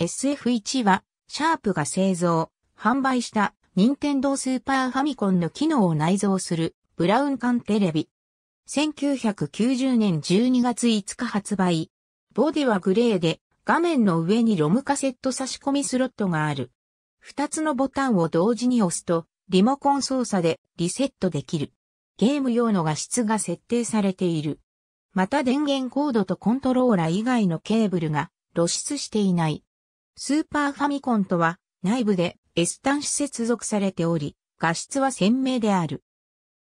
SF1 は、シャープが製造、販売した、任天堂スーパーファミコンの機能を内蔵する、ブラウン管テレビ。1990年12月5日発売。ボディはグレーで、画面の上にロムカセット差し込みスロットがある。二つのボタンを同時に押すと、リモコン操作でリセットできる。ゲーム用の画質が設定されている。また電源コードとコントローラ以外のケーブルが露出していない。スーパーファミコンとは内部で S 端子接続されており、画質は鮮明である。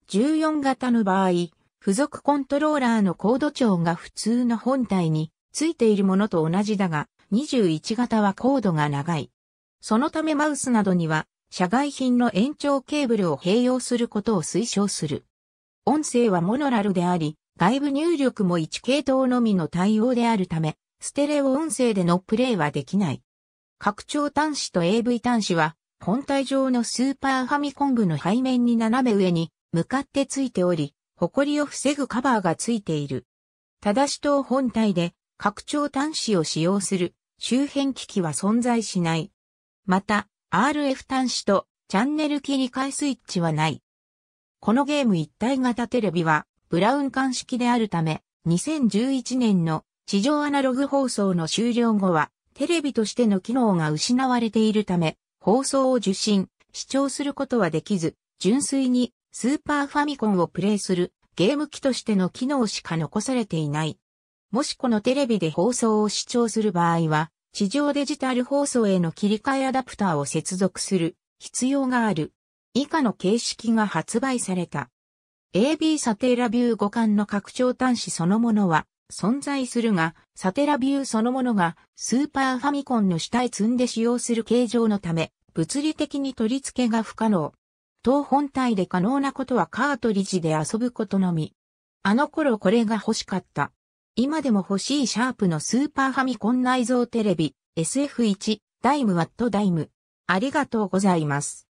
14型の場合、付属コントローラーのコード長が普通の本体についているものと同じだが、21型はコードが長い。そのためマウスなどには、社外品の延長ケーブルを併用することを推奨する。音声はモノラルであり、外部入力も1系統のみの対応であるため、ステレオ音声でのプレイはできない。拡張端子と AV 端子は、本体上のスーパーファミコン部の背面に斜め上に向かってついており、埃を防ぐカバーがついている。ただし等本体で拡張端子を使用する周辺機器は存在しない。また、RF 端子とチャンネル切り替えスイッチはない。このゲーム一体型テレビはブラウン管式であるため、2011年の地上アナログ放送の終了後はテレビとしての機能が失われているため、放送を受信、視聴することはできず、純粋にスーパーファミコンをプレイするゲーム機としての機能しか残されていない。もしこのテレビで放送を視聴する場合は、地上デジタル放送への切り替えアダプターを接続する必要がある。以下の形式が発売された。AB サテラビュー互換の拡張端子そのものは存在するが、サテラビューそのものがスーパーファミコンの下へ積んで使用する形状のため、物理的に取り付けが不可能。当本体で可能なことはカートリジで遊ぶことのみ。あの頃これが欲しかった。今でも欲しいシャープのスーパーファミコン内蔵テレビ SF1 ダイムワットダイム。ありがとうございます。